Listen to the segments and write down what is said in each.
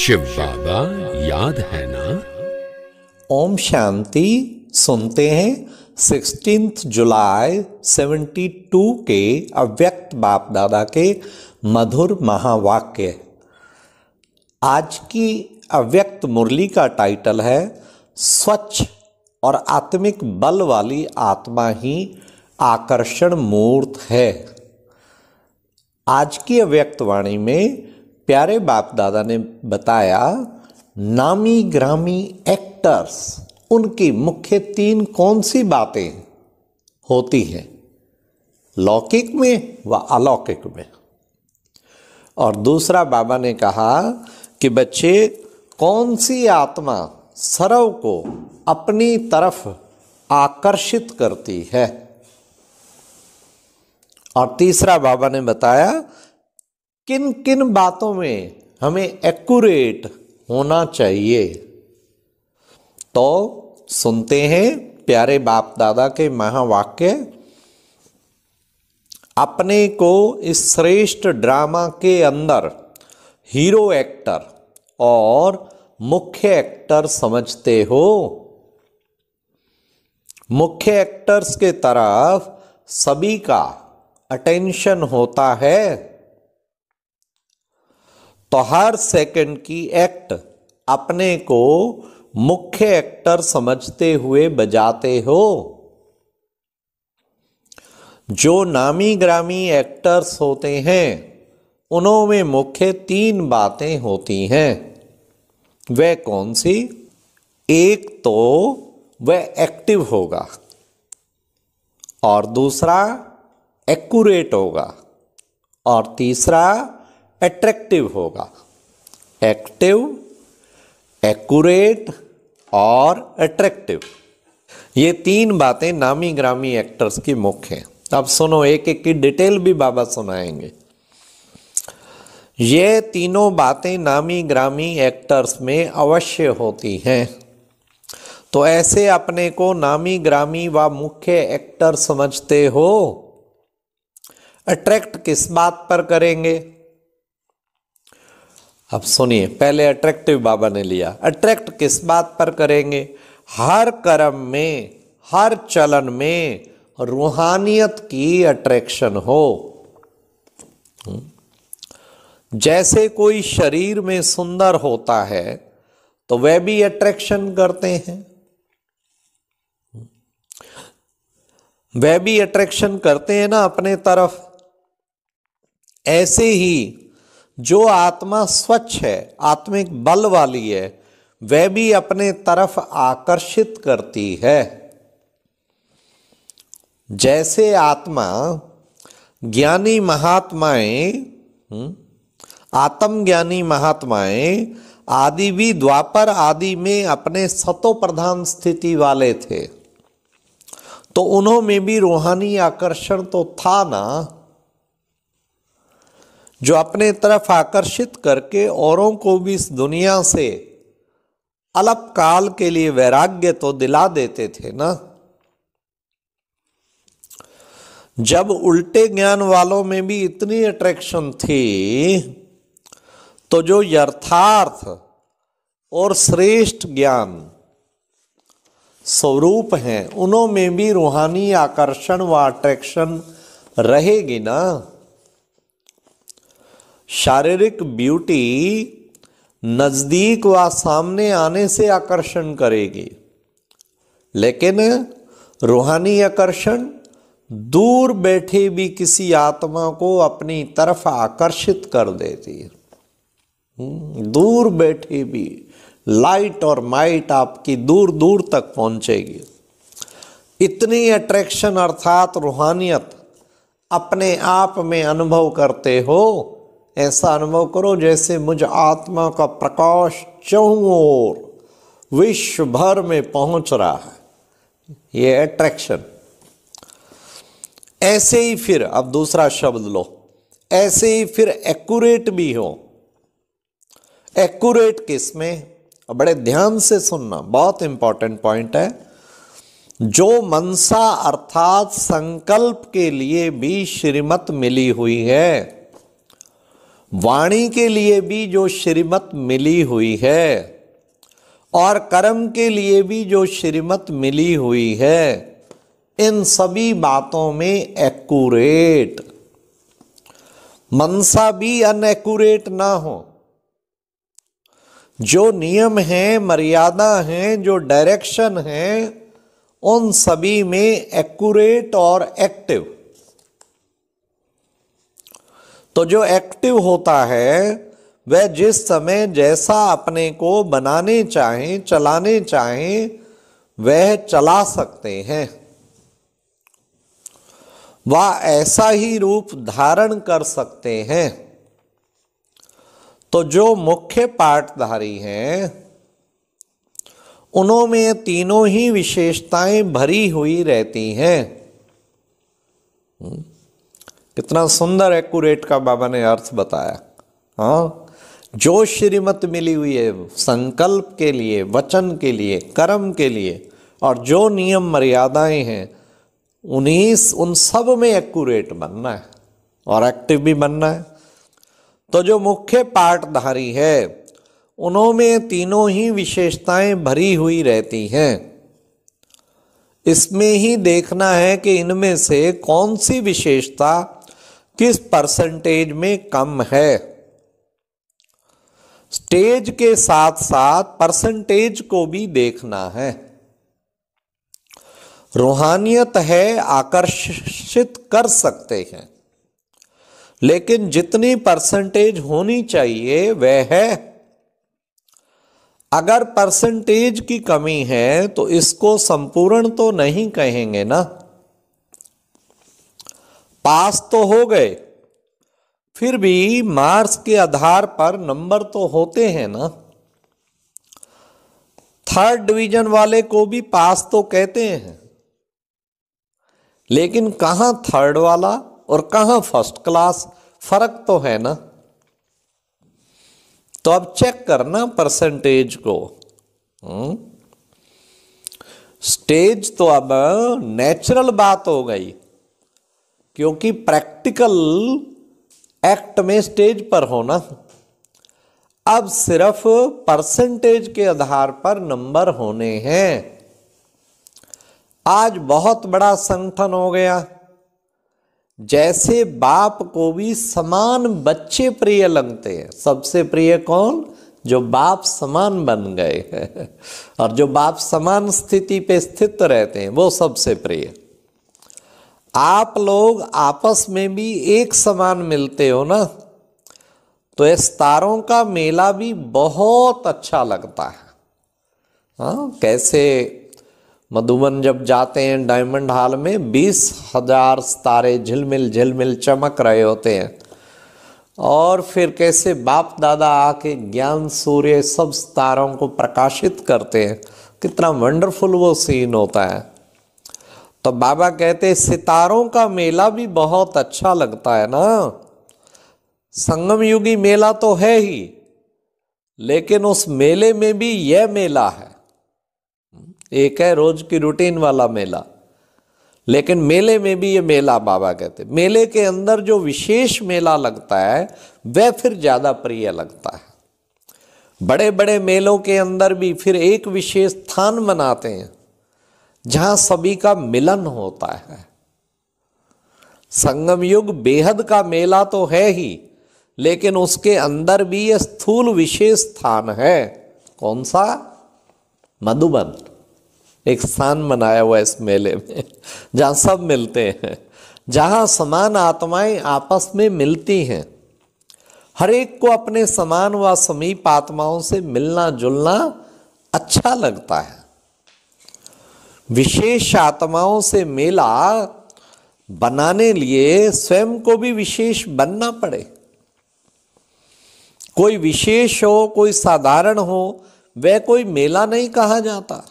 शिव बाबा याद है ना ओम शांति सुनते हैं सिक्सटीन जुलाई 72 के अव्यक्त बाप दादा के मधुर महावाक्य आज की अव्यक्त मुरली का टाइटल है स्वच्छ और आत्मिक बल वाली आत्मा ही आकर्षण मूर्त है आज की अव्यक्त वाणी में प्यारे बाप दादा ने बताया नामी ग्रामी एक्टर्स उनकी मुख्य तीन कौन सी बातें होती हैं लौकिक में व अलौकिक में और दूसरा बाबा ने कहा कि बच्चे कौन सी आत्मा सर्व को अपनी तरफ आकर्षित करती है और तीसरा बाबा ने बताया किन किन बातों में हमें एक्यूरेट होना चाहिए तो सुनते हैं प्यारे बाप दादा के महावाक्य अपने को इस श्रेष्ठ ड्रामा के अंदर हीरो एक्टर और मुख्य एक्टर समझते हो मुख्य एक्टर्स के तरफ सभी का अटेंशन होता है तो हर सेकंड की एक्ट अपने को मुख्य एक्टर समझते हुए बजाते हो जो नामी ग्रामी एक्टर्स होते हैं उन्होंने मुख्य तीन बातें होती हैं वह कौन सी एक तो वह एक्टिव होगा और दूसरा एक्यूरेट होगा और तीसरा एट्रैक्टिव होगा एक्टिव एक्यूरेट और एट्रैक्टिव ये तीन बातें नामी ग्रामी एक्टर्स की मुख्य हैं अब सुनो एक एक की डिटेल भी बाबा सुनाएंगे ये तीनों बातें नामी ग्रामी एक्टर्स में अवश्य होती हैं तो ऐसे अपने को नामी ग्रामी व मुख्य एक्टर समझते हो अट्रैक्ट किस बात पर करेंगे अब सुनिए पहले अट्रैक्टिव बाबा ने लिया अट्रैक्ट किस बात पर करेंगे हर कर्म में हर चलन में रूहानियत की अट्रैक्शन हो हम्म। जैसे कोई शरीर में सुंदर होता है तो वह भी अट्रैक्शन करते हैं हम्म। वह भी अट्रैक्शन करते हैं ना अपने तरफ ऐसे ही जो आत्मा स्वच्छ है आत्मिक बल वाली है वह भी अपने तरफ आकर्षित करती है जैसे आत्मा ज्ञानी महात्माएं हम्म, आत्मज्ञानी महात्माएं आदि भी द्वापर आदि में अपने सतो प्रधान स्थिति वाले थे तो उन्हों में भी रूहानी आकर्षण तो था ना जो अपने तरफ आकर्षित करके औरों को भी इस दुनिया से अलप काल के लिए वैराग्य तो दिला देते थे ना जब उल्टे ज्ञान वालों में भी इतनी अट्रैक्शन थी तो जो यथार्थ और श्रेष्ठ ज्ञान स्वरूप हैं उनों में भी रूहानी आकर्षण व अट्रैक्शन रहेगी ना शारीरिक ब्यूटी नज़दीक व सामने आने से आकर्षण करेगी लेकिन रूहानी आकर्षण दूर बैठे भी किसी आत्मा को अपनी तरफ आकर्षित कर देती है हम्म, दूर बैठे भी लाइट और माइट आपकी दूर दूर तक पहुंचेगी इतनी अट्रैक्शन अर्थात रूहानियत अपने आप में अनुभव करते हो ऐसा अनुभव करो जैसे मुझ आत्मा का प्रकाश चौं ओर विश्व भर में पहुंच रहा है ये अट्रैक्शन ऐसे ही फिर अब दूसरा शब्द लो ऐसे ही फिर एक्यूरेट भी हो एक्यूरेट किस में बड़े ध्यान से सुनना बहुत इंपॉर्टेंट पॉइंट है जो मनसा अर्थात संकल्प के लिए भी श्रीमत मिली हुई है वाणी के लिए भी जो श्रीमत मिली हुई है और कर्म के लिए भी जो श्रीमत मिली हुई है इन सभी बातों में एक्यूरेट मनसा भी अनएक्यूरेट ना हो जो नियम हैं मर्यादा हैं जो डायरेक्शन हैं उन सभी में एक्यूरेट और एक्टिव तो जो एक्टिव होता है वह जिस समय जैसा अपने को बनाने चाहें चलाने चाहें वह चला सकते हैं वह ऐसा ही रूप धारण कर सकते हैं तो जो मुख्य पाठधारी हैं उन्हों में तीनों ही विशेषताएं भरी हुई रहती हैं कितना सुंदर एक्यूरेट का बाबा ने अर्थ बताया हाँ जो श्रीमत मिली हुई है संकल्प के लिए वचन के लिए कर्म के लिए और जो नियम मर्यादाएं हैं उन्हीं उन सब में एक्यूरेट बनना है और एक्टिव भी बनना है तो जो मुख्य पाठधारी है उन्होंने तीनों ही विशेषताएं भरी हुई रहती हैं इसमें ही देखना है कि इनमें से कौन सी विशेषता किस परसेंटेज में कम है स्टेज के साथ साथ परसेंटेज को भी देखना है रूहानियत है आकर्षित कर सकते हैं लेकिन जितनी परसेंटेज होनी चाहिए वह है अगर परसेंटेज की कमी है तो इसको संपूर्ण तो नहीं कहेंगे ना पास तो हो गए फिर भी मार्क्स के आधार पर नंबर तो होते हैं ना थर्ड डिवीजन वाले को भी पास तो कहते हैं लेकिन कहां थर्ड वाला और कहा फर्स्ट क्लास फर्क तो है ना तो अब चेक करना परसेंटेज को हुँ? हम्म। स्टेज तो अब नेचुरल बात हो गई क्योंकि प्रैक्टिकल एक्ट में स्टेज पर हो ना अब सिर्फ परसेंटेज के आधार पर नंबर होने हैं आज बहुत बड़ा संगठन हो गया जैसे बाप को भी समान बच्चे प्रिय लगते हैं सबसे प्रिय कौन जो बाप समान बन गए हैं और जो बाप समान स्थिति पे स्थित रहते हैं वो सबसे प्रिय आप लोग आपस में भी एक समान मिलते हो ना तो इस तारों का मेला भी बहुत अच्छा लगता है हाँ कैसे मधुबन जब जाते हैं डायमंड हॉल में बीस हजार तारे झिलमिल झिलमिल चमक रहे होते हैं और फिर कैसे बाप दादा आके ज्ञान सूर्य सब तारों को प्रकाशित करते हैं कितना वंडरफुल वो सीन होता है तो बाबा कहते सितारों का मेला भी बहुत अच्छा लगता है ना संगम युगी मेला तो है ही लेकिन उस मेले में भी यह मेला है एक है रोज की रूटीन वाला मेला लेकिन मेले में भी ये मेला बाबा कहते मेले के अंदर जो विशेष मेला लगता है वह फिर ज़्यादा प्रिय लगता है बड़े बड़े मेलों के अंदर भी फिर एक विशेष स्थान मनाते हैं जहां सभी का मिलन होता है संगम युग बेहद का मेला तो है ही लेकिन उसके अंदर भी यह स्थूल विशेष स्थान है कौन सा मधुबन एक स्थान बनाया हुआ इस मेले में जहां सब मिलते हैं जहां समान आत्माएं आपस में मिलती हैं हर एक को अपने समान व समीप आत्माओं से मिलना जुलना अच्छा लगता है विशेष आत्माओं से मेला बनाने लिए स्वयं को भी विशेष बनना पड़े कोई विशेष हो कोई साधारण हो वह कोई मेला नहीं कहा जाता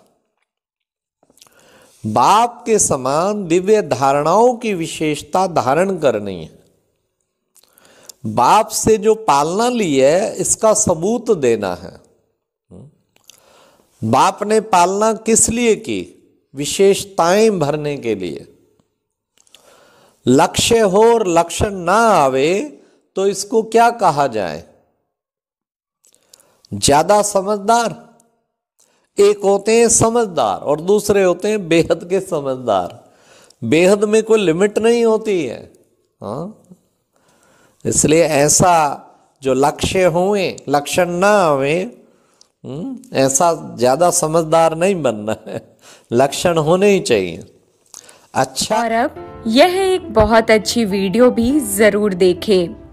बाप के समान दिव्य धारणाओं की विशेषता धारण करनी है बाप से जो पालना ली है इसका सबूत देना है बाप ने पालना किस लिए की विशेषताएं भरने के लिए लक्ष्य हो और लक्षण ना आवे तो इसको क्या कहा जाए ज्यादा समझदार एक होते हैं समझदार और दूसरे होते हैं बेहद के समझदार बेहद में कोई लिमिट नहीं होती है हाँ? इसलिए ऐसा जो लक्ष्य हुए लक्षण ना हुए हम्म, ऐसा ज़्यादा समझदार नहीं बनना है लक्षण होने ही चाहिए अच्छा और अब यह एक बहुत अच्छी वीडियो भी जरूर देखें